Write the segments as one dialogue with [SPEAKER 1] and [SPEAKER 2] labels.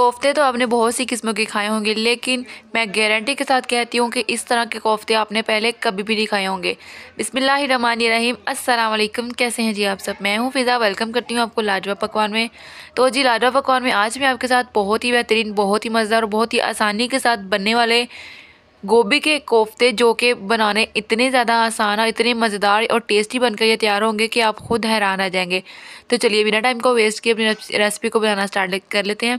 [SPEAKER 1] कोफ्ते तो आपने बहुत सी किस्मों के खाए होंगे लेकिन मैं गारंटी के साथ कहती हूँ कि इस तरह के कोफ्ते आपने पहले कभी भी नहीं खाए होंगे बिसमीम अस्सलाम कैसे हैं जी आप सब मैं हूँ फ़िज़ा वेलकम करती हूँ आपको लाजवा पकवान में तो जी लाजवा पकवान में आज मैं आपके साथ बहुत ही बेहतरीन बहुत ही मज़ेदार और बहुत ही आसानी के साथ बनने वाले गोभी के कोफ्ते जो कि बनाने इतने ज़्यादा आसान और इतने मज़ेदार और टेस्टी बनकर ये तैयार होंगे कि आप खुद हैरान आ जाएंगे तो चलिए बिना टाइम को वेस्ट किए अपनी रेसिपी को बनाना स्टार्ट कर लेते हैं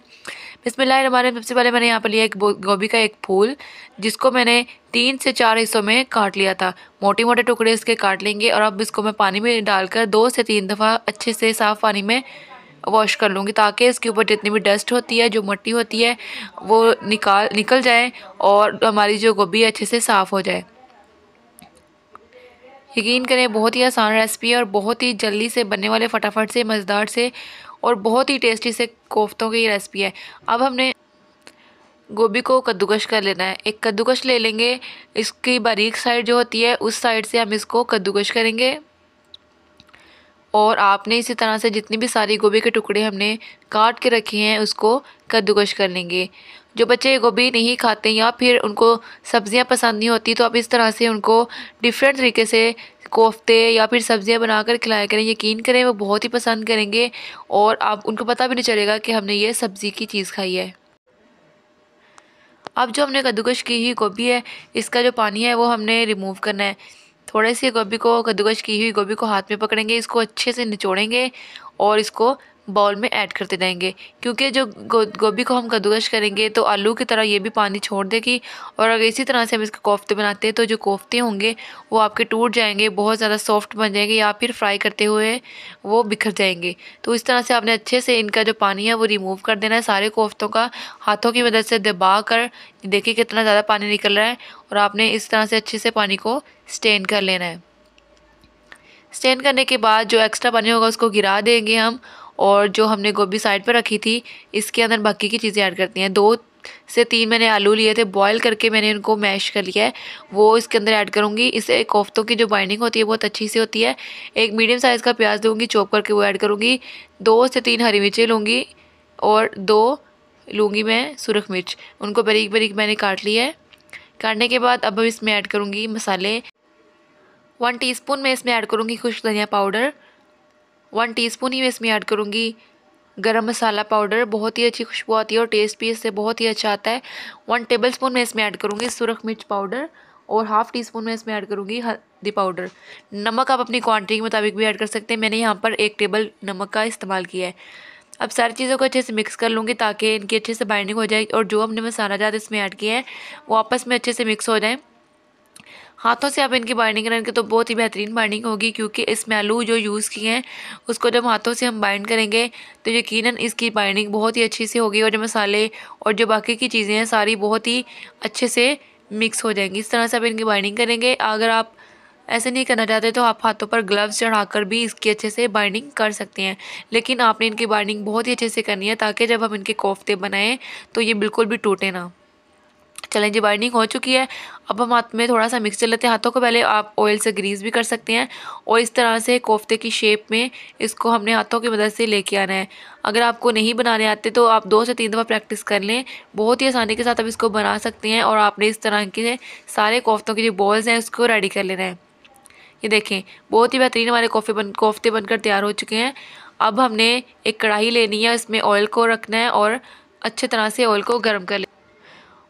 [SPEAKER 1] बिसमिल्लाह हमारे सबसे पहले मैंने यहाँ पर लिया एक गोभी का एक फूल जिसको मैंने तीन से चार हिस्सों में काट लिया था मोटे मोटे टुकड़े इसके काट लेंगे और अब इसको मैं पानी में डालकर दो से तीन दफ़ा अच्छे से साफ़ पानी में वॉश कर लूँगी ताकि इसके ऊपर जितनी भी डस्ट होती है जो मट्टी होती है वो निकाल निकल जाए और हमारी जो गोभी अच्छे से साफ़ हो जाए यकीन करें बहुत ही आसान रेसिपी है और बहुत ही जल्दी से बनने वाले फटाफट से मज़ेदार से और बहुत ही टेस्टी से कोफ्तों की रेसिपी है अब हमने गोभी को कद्दूकश कर लेना है एक कद्दूकश ले लेंगे इसकी बारीक साइड जो होती है उस साइड से हम इसको कद्दूकश करेंगे और आपने इसी तरह से जितनी भी सारी गोभी के टुकड़े हमने काट के रखे हैं उसको कद्दूकश कर लेंगे जो बच्चे गोभी नहीं खाते या फिर उनको सब्ज़ियाँ पसंद नहीं होती तो आप इस तरह से उनको डिफरेंट तरीके से कोफ्ते या फिर सब्ज़ियाँ बनाकर खिलाया करें यकीन करें वो बहुत ही पसंद करेंगे और आप उनको पता भी नहीं चलेगा कि हमने ये सब्ज़ी की चीज़ खाई है अब जो हमने कद्दूकश की ही गोभी है इसका जो पानी है वो हमने रिमूव करना है थोड़े से गोभी को कद्दूकश की हुई गोभी को हाथ में पकड़ेंगे इसको अच्छे से निचोड़ेंगे और इसको बाउल में ऐड करते रहेंगे क्योंकि जो गो, गोभी को हम कद्दूकश करेंगे तो आलू की तरह ये भी पानी छोड़ देगी और अगर इसी तरह से हम इसके कोफ्ते बनाते हैं तो जो कोफ्ते होंगे वो आपके टूट जाएंगे बहुत ज़्यादा सॉफ्ट बन जाएंगे या फिर फ्राई करते हुए वो बिखर जाएंगे तो इस तरह से आपने अच्छे से इनका जो पानी है वो रिमूव कर देना है सारे कोफ्तों का हाथों की मदद से दबा कर देखिए कितना ज़्यादा पानी निकल रहा है और आपने इस तरह से अच्छे से पानी को स्टेन कर लेना है स्टेन करने के बाद जो एक्स्ट्रा पानी होगा उसको गिरा देंगे हम और जो हमने गोभी साइड पर रखी थी इसके अंदर बाकी की चीज़ें ऐड करती हैं दो से तीन मैंने आलू लिए थे बॉईल करके मैंने इनको मैश कर लिया है वो इसके अंदर ऐड करूँगी इससे कोफ्तों की जो बाइंडिंग होती है बहुत अच्छी सी होती है एक मीडियम साइज़ का प्याज लूँगी चॉप करके वो ऐड करूँगी दो से तीन हरी मिर्चें लूँगी और दो लूँगी मैं सुरख मिर्च उनको बरीक बरीक मैंने काट लिया है काटने के बाद अब इसमें ऐड करूँगी मसाले वन टी मैं इसमें ऐड करूँगी खुश्क धनिया पाउडर वन टीस्पून ही मैं इसमें ऐड करूँगी गरम मसाला पाउडर बहुत ही अच्छी खुशबू आती है और टेस्ट भी इससे बहुत ही अच्छा आता है वन टेबल स्पून मैं इसमें ऐड करूँगी सुरख मिर्च पाउडर और हाफ़ टी स्पून मैं इसमें ऐड करूँगी हल्दी पाउडर नमक आप अपनी क्वांटिटी के मुताबिक भी ऐड कर सकते हैं मैंने यहाँ पर एक टेबल नमक का इस्तेमाल किया है अब सारी चीज़ों को अच्छे से मिक्स कर लूँगी ताकि इनकी अच्छे से बाइंडिंग हो जाए और जो हमने मसाला जात इसमें ऐड किया है वो आपस में अच्छे से मिक्स हो जाएँ हाथों से आप इनकी बाइंडिंग करेंगे तो बहुत ही बेहतरीन बाइंडिंग होगी क्योंकि इसमें आलू जो यूज़ किए हैं उसको जब हाथों से हम बाइंड करेंगे तो यकीनन इसकी बाइंडिंग बहुत ही अच्छी से होगी और जो मसाले और जो बाकी की चीज़ें हैं सारी बहुत ही अच्छे से मिक्स हो जाएंगी इस तरह से आप इनकी बाइंडिंग करेंगे अगर आप ऐसे नहीं करना चाहते तो आप हाथों पर ग्लव्स चढ़ाकर भी इसकी अच्छे से बाइंडिंग कर सकते हैं लेकिन आपने इनकी बाइंडिंग बहुत ही अच्छे से करनी है ताकि जब हम इनके कोफ्ते बनाएं तो ये बिल्कुल भी टूटे ना चलें जी बाइंडिंग हो चुकी है अब हम हाथ में थोड़ा सा मिक्सचर लेते हैं हाथों को पहले आप ऑयल से ग्रीस भी कर सकते हैं और इस तरह से कोफ्ते की शेप में इसको हमने हाथों की मदद से लेके आना है अगर आपको नहीं बनाने आते तो आप दो से तीन दफ़ा प्रैक्टिस कर लें बहुत ही आसानी के साथ आप इसको बना सकते हैं और आपने इस तरह के सारे कोफ्तों के जो बॉल्स हैं उसको रेडी कर लेना है ये देखें बहुत ही बेहतरीन हमारे कॉफ़ी बन कोफ्ते बनकर तैयार हो चुके हैं अब हमने एक कढ़ाई लेनी है इसमें ऑयल को रखना है और अच्छे तरह से ऑयल को गर्म कर ले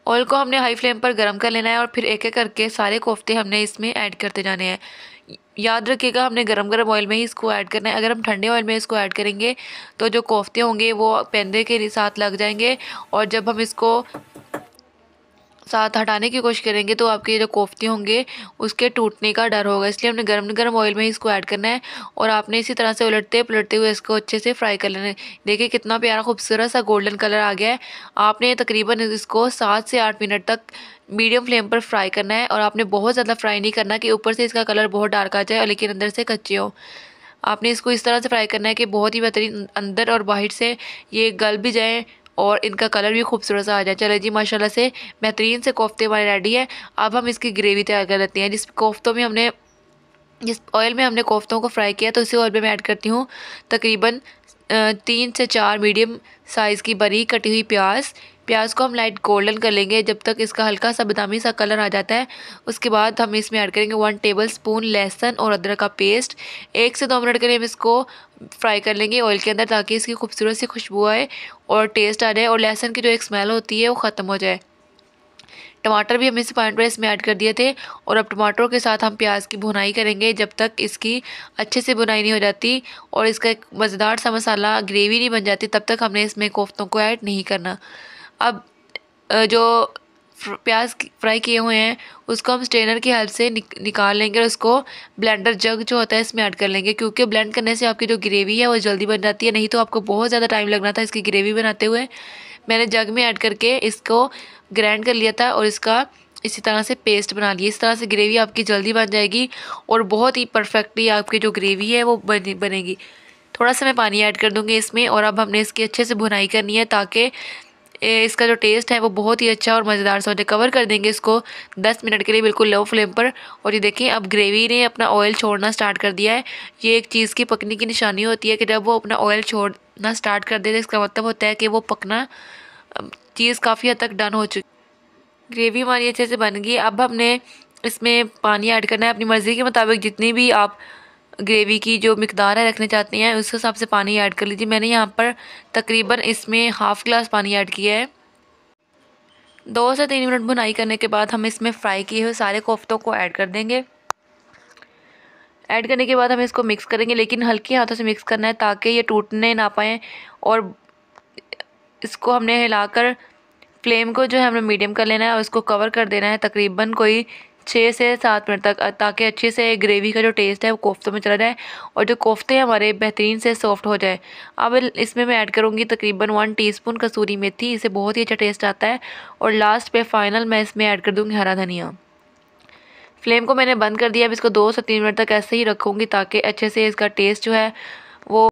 [SPEAKER 1] ऑयल को हमने हाई फ्लेम पर गर्म कर लेना है और फिर एक एक करके सारे कोफ्ते हमने इसमें ऐड करते जाने हैं याद रखिएगा हमने गरम गरम ऑयल में ही इसको ऐड करना है अगर हम ठंडे ऑयल में इसको ऐड करेंगे तो जो कोफ्ते होंगे वो पेंदे के साथ लग जाएंगे और जब हम इसको साथ हटाने की कोशिश करेंगे तो आपके जो कोफ्ते होंगे उसके टूटने का डर होगा इसलिए हमने गर्म गर्म ऑयल में ही इसको ऐड करना है और आपने इसी तरह से उलटते पलटते हुए इसको अच्छे से फ्राई कर लेना है देखिए कितना प्यारा खूबसूरत सा गोल्डन कलर आ गया है आपने तकरीबन इसको सात से आठ मिनट तक मीडियम फ्लेम पर फ्राई करना है और आपने बहुत ज़्यादा फ्राई नहीं करना कि ऊपर से इसका कलर बहुत डार्क आ जाए लेकिन अंदर से कच्चे हो आपने इसको इस तरह से फ्राई करना है कि बहुत ही बेहतरीन अंदर और बाहर से ये गल भी जाए और इनका कलर भी खूबसूरत सा आ जाए चले जी माशाल्लाह से बेहतरीन से कोफ्ते हमारे रेडी है अब हम इसकी ग्रेवी तैयार कर लेते हैं जिस कोफ्तों में हमने जिस ऑयल में हमने कोफ्तों को फ्राई किया तो इसी ऑयल में मैं ऐड करती हूँ तकरीबन तीन से चार मीडियम साइज़ की बरी कटी हुई प्याज प्याज को हम लाइट गोल्डन कर लेंगे जब तक इसका हल्का सा बदामी सा कलर आ जाता है उसके बाद हम इसमें ऐड करेंगे वन टेबल स्पून लहसन और अदरक का पेस्ट एक से दो मिनट के लिए हम इसको फ्राई कर लेंगे ऑयल के अंदर ताकि इसकी खूबसूरत सी खुशबू आए और टेस्ट आ जाए और लहसुन की जो एक स्मेल होती है वो ख़त्म हो जाए टमाटर भी हम इस पॉइंट पर इसमें ऐड कर दिए थे और अब टमाटरों के साथ हम प्याज की भुनाई करेंगे जब तक इसकी अच्छे से भुनाई नहीं हो जाती और इसका एक मज़ेदार सा मसाला ग्रेवी नहीं बन जाती तब तक हमने इसमें कोफ्तों को ऐड नहीं करना अब जो प्याज फ्राई किए हुए हैं उसको हम स्ट्रेनर की हेल्प से निकाल लेंगे और उसको ब्लेंडर जग जो होता है इसमें ऐड कर लेंगे क्योंकि ब्लेंड करने से आपकी जो ग्रेवी है वो जल्दी बन जाती है नहीं तो आपको बहुत ज़्यादा टाइम लगना था इसकी ग्रेवी बनाते हुए मैंने जग में ऐड करके इसको ग्राइंड कर लिया था और इसका इसी तरह से पेस्ट बना लिया इस तरह से ग्रेवी आपकी जल्दी बन जाएगी और बहुत ही परफेक्टली आपकी जो ग्रेवी है वो बने बनेगी थोड़ा सा मैं पानी ऐड कर दूँगी इसमें और अब हमने इसकी अच्छे से भुनाई करनी है ताकि इसका जो टेस्ट है वो बहुत ही अच्छा और मज़ेदार सा होता है कवर कर देंगे इसको 10 मिनट के लिए बिल्कुल लो फ्लेम पर और ये देखें अब ग्रेवी ने अपना ऑयल छोड़ना स्टार्ट कर दिया है ये एक चीज़ की पकने की निशानी होती है कि जब वो अपना ऑयल छोड़ना स्टार्ट कर देते इसका मतलब होता है कि वो पकना चीज़ काफ़ी हद तक डन हो चुकी ग्रेवी हमारी अच्छे से बन गई अब हमने इसमें पानी ऐड करना है अपनी मर्ज़ी के मुताबिक जितनी भी आप ग्रेवी की जो मकदार है रखना चाहते हैं उस हिसाब से पानी ऐड कर लीजिए मैंने यहाँ पर तकरीबन इसमें हाफ़ ग्लास पानी ऐड किया है दो से तीन मिनट भुनाई करने के बाद हम इसमें फ्राई किए हुए सारे कोफ्तों को ऐड कर देंगे ऐड करने के बाद हम इसको मिक्स करेंगे लेकिन हल्के हाथों से मिक्स करना है ताकि ये टूटने ना पाएँ और इसको हमने हिलाकर फ्लेम को जो है हमने मीडियम कर लेना है और इसको कवर कर देना है तकरीबन कोई छः से सात मिनट तक ताकि अच्छे से ग्रेवी का जो टेस्ट है वो कोफ्तों में चला जाए और जो कोफ्ते हैं हमारे बेहतरीन से सॉफ्ट हो जाए अब इसमें मैं ऐड करूँगी तकरीबन वन टीस्पून कसूरी मेथी इसे बहुत ही अच्छा टेस्ट आता है और लास्ट पे फाइनल मैं इसमें ऐड कर दूँगी हरा धनिया फ्लेम को मैंने बंद कर दिया अब इसको दो से तीन मिनट तक ऐसे ही रखूँगी ताकि अच्छे से इसका टेस्ट जो है वो